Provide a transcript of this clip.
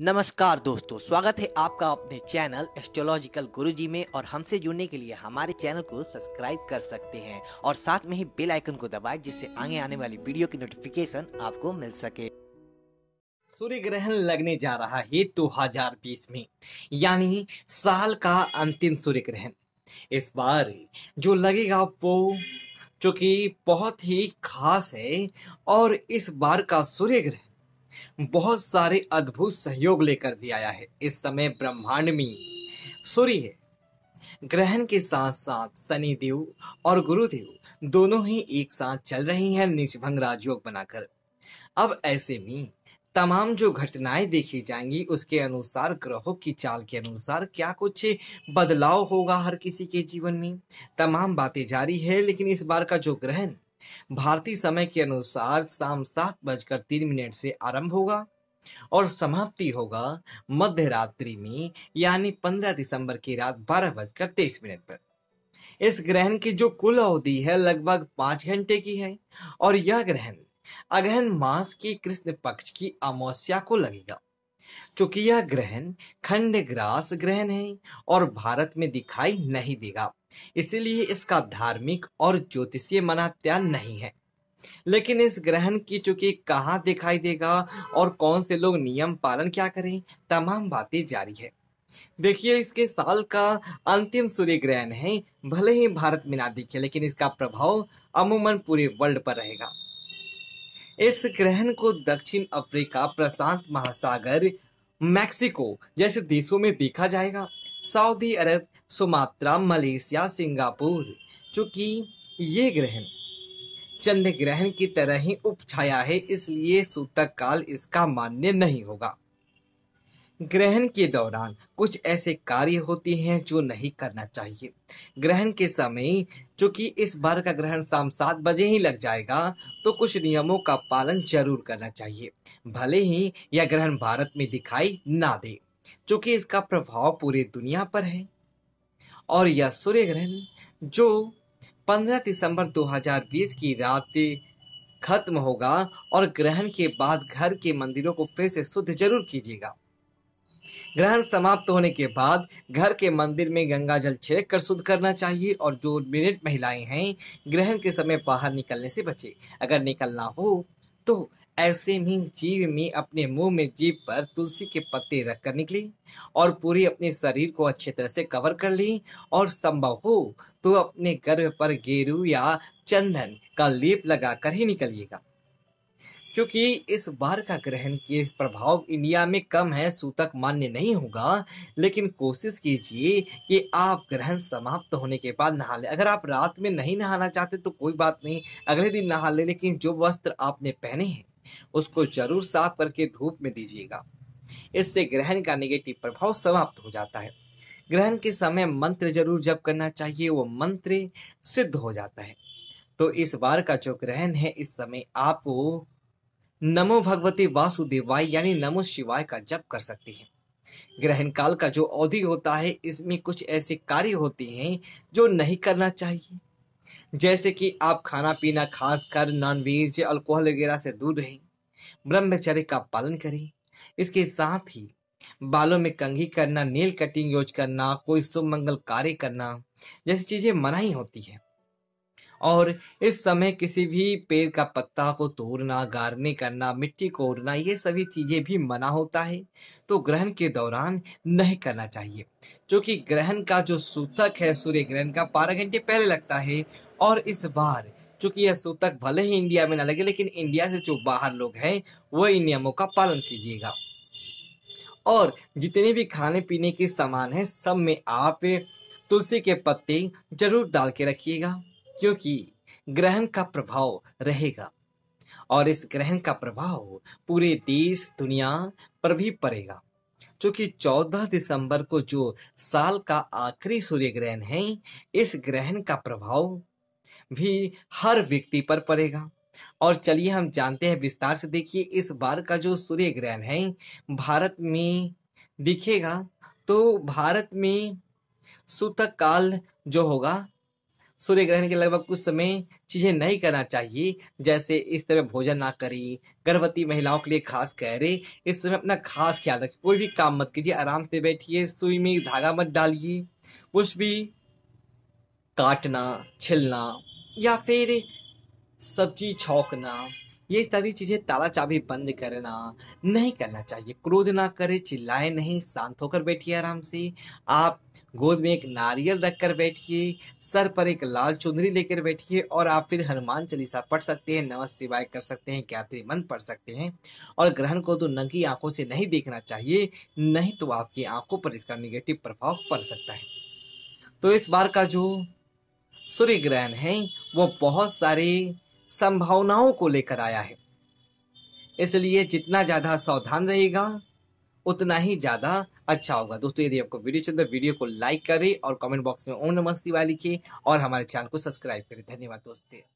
नमस्कार दोस्तों स्वागत है आपका अपने चैनल एस्ट्रोलॉजिकल गुरुजी में और हमसे जुड़ने के लिए हमारे चैनल को सब्सक्राइब कर सकते हैं और साथ में ही बेल आइकन को दबाएं जिससे आगे आने वाली वीडियो की नोटिफिकेशन आपको मिल सके सूर्य ग्रहण लगने जा रहा है 2020 में यानी साल का अंतिम सूर्य ग्रहण इस बार जो लगेगा वो चूंकि बहुत ही खास है और इस बार का सूर्य ग्रहण बहुत सारे अद्भुत सहयोग लेकर भी आया है इस समय ब्रह्मांड में सूर्य ग्रहण के साथ साथ शनि देव और गुरुदेव दोनों ही एक साथ चल रहे हैं निष्भंग राजयोग बनाकर अब ऐसे में तमाम जो घटनाएं देखी जाएंगी उसके अनुसार ग्रहों की चाल के अनुसार क्या कुछ बदलाव होगा हर किसी के जीवन में तमाम बातें जारी है लेकिन इस बार का जो ग्रहण भारतीय समय के अनुसार शाम सात बजकर तीन मिनट से आरंभ होगा और समाप्ति होगा मध्य रात्रि में यानी पंद्रह दिसंबर की रात बारह बजकर तेईस मिनट पर इस ग्रहण की जो कुल अवधि है लगभग पांच घंटे की है और यह ग्रहण अगहन मास की कृष्ण पक्ष की अमावस्या को लगेगा चूंकि यह ग्रहण खंड ग्रास ग्रहण है और भारत में दिखाई नहीं देगा इसलिए इसका धार्मिक और ज्योतिषीय मनात्या नहीं है लेकिन इस ग्रहण की चूंकि कहाँ दिखाई देगा और कौन से लोग नियम पालन क्या करें तमाम बातें जारी है देखिए इसके साल का अंतिम सूर्य ग्रहण है भले ही भारत में ना दिखे लेकिन इसका प्रभाव अमूमन पूरे वर्ल्ड पर रहेगा इस ग्रहण को दक्षिण अफ्रीका प्रशांत महासागर मैक्सिको जैसे देशों में देखा जाएगा Saudi Arab Sumatra Malaysia Singapore चूंकि ये ग्रहण चंद्र ग्रहण की तरह ही उपछाया है इसलिए सूतक काल इसका मान्य नहीं होगा ग्रहण के दौरान कुछ ऐसे कार्य होते हैं जो नहीं करना चाहिए ग्रहण के समय चूंकि इस बार का ग्रहण शाम सात बजे ही लग जाएगा तो कुछ नियमों का पालन जरूर करना चाहिए भले ही यह ग्रहण भारत में दिखाई ना दे चूंकि इसका प्रभाव पूरे दुनिया पर है और यह सूर्य ग्रहण जो 15 दिसंबर 2020 की रात खत्म होगा और ग्रहण के बाद घर के मंदिरों को फिर से शुद्ध जरूर कीजिएगा ग्रहण समाप्त होने के बाद घर के मंदिर में गंगा जल छिड़क कर शुद्ध करना चाहिए और जो मिनट महिलाएं हैं ग्रहण के समय बाहर निकलने से बचे अगर निकलना हो तो ऐसे में जीव में अपने मुंह में जीव पर तुलसी के पत्ते रख कर निकले और पूरे अपने शरीर को अच्छे तरह से कवर कर लें और संभव हो तो अपने गर्भ पर गेरू या चंदन का लेप लगाकर ही निकलिएगा क्योंकि इस बार का ग्रहण के प्रभाव इंडिया में कम है सूतक मान्य नहीं होगा लेकिन कोशिश कीजिए कि आप ग्रहण समाप्त होने के बाद नहा लें अगर आप रात में नहीं नहाना चाहते तो कोई बात नहीं अगले दिन नहा लें लेकिन जो वस्त्र आपने पहने हैं उसको जरूर साफ करके धूप में दीजिएगा इससे ग्रहण का निगेटिव प्रभाव समाप्त हो जाता है ग्रहण के समय मंत्र जरूर जप करना चाहिए वो मंत्र सिद्ध हो जाता है तो इस बार का जो ग्रहण है इस समय आपको नमो भगवती वासुदेवाय यानी नमो शिवाय का जप कर सकती है ग्रहण काल का जो अवधि होता है इसमें कुछ ऐसे कार्य होते हैं जो नहीं करना चाहिए जैसे कि आप खाना पीना खास कर नॉनवेज अल्कोहल वगैरह से दूर रहें ब्रह्मचर्य का पालन करें इसके साथ ही बालों में कंघी करना नेल कटिंग यूज करना कोई शुभ मंगल कार्य करना जैसी चीजें मनाही होती है और इस समय किसी भी पेड़ का पत्ता को तोड़ना गारने करना मिट्टी को उड़ना ये सभी चीज़ें भी मना होता है तो ग्रहण के दौरान नहीं करना चाहिए क्योंकि ग्रहण का जो सूतक है सूर्य ग्रहण का बारह घंटे पहले लगता है और इस बार चूंकि यह सूतक भले ही इंडिया में ना लगे लेकिन इंडिया से जो बाहर लोग हैं वह इन नियमों का पालन कीजिएगा और जितने भी खाने पीने के सामान हैं सब में आप तुलसी के पत्ते जरूर डाल के रखिएगा क्योंकि ग्रहण का प्रभाव रहेगा और इस ग्रहण का प्रभाव पूरे देश दुनिया पर भी पड़ेगा क्योंकि 14 दिसंबर को जो साल का आखिरी सूर्य ग्रहण है इस ग्रहण का प्रभाव भी हर व्यक्ति पर पड़ेगा और चलिए हम जानते हैं विस्तार से देखिए इस बार का जो सूर्य ग्रहण है भारत में दिखेगा तो भारत में सूतक काल जो होगा सूर्य ग्रहण के लगभग कुछ समय चीजें नहीं करना चाहिए जैसे इस तरह भोजन ना करें गर्भवती महिलाओं के लिए खास कह रहे इस समय अपना खास ख्याल रखें कोई भी काम मत कीजिए आराम से बैठिए सुई में धागा मत डालिए कुछ भी काटना छिलना या फिर सब्जी छोंकना ये सारी चीज़ें ताला चाबी बंद करना नहीं करना चाहिए क्रोध ना करें चिल्लाए नहीं शांत होकर बैठिए आराम से आप गोद में एक नारियल रख कर बैठिए सर पर एक लाल चुनरी लेकर बैठिए और आप फिर हनुमान चालीसा पढ़ सकते हैं नमस् शिवाय कर सकते हैं गायत्री मंत्र पढ़ सकते हैं और ग्रहण को तो नंगी आंखों से नहीं देखना चाहिए नहीं तो आपकी आंखों पर इसका निगेटिव प्रभाव पड़ सकता है तो इस बार का जो सूर्य ग्रहण है वो बहुत सारे संभावनाओं को लेकर आया है इसलिए जितना ज़्यादा सावधान रहेगा उतना ही ज़्यादा अच्छा होगा दोस्तों यदि आपको वीडियो चलता तो वीडियो को लाइक करें और कमेंट बॉक्स में ओम नमः वाली लिखिए और हमारे चैनल को सब्सक्राइब करें धन्यवाद दोस्तों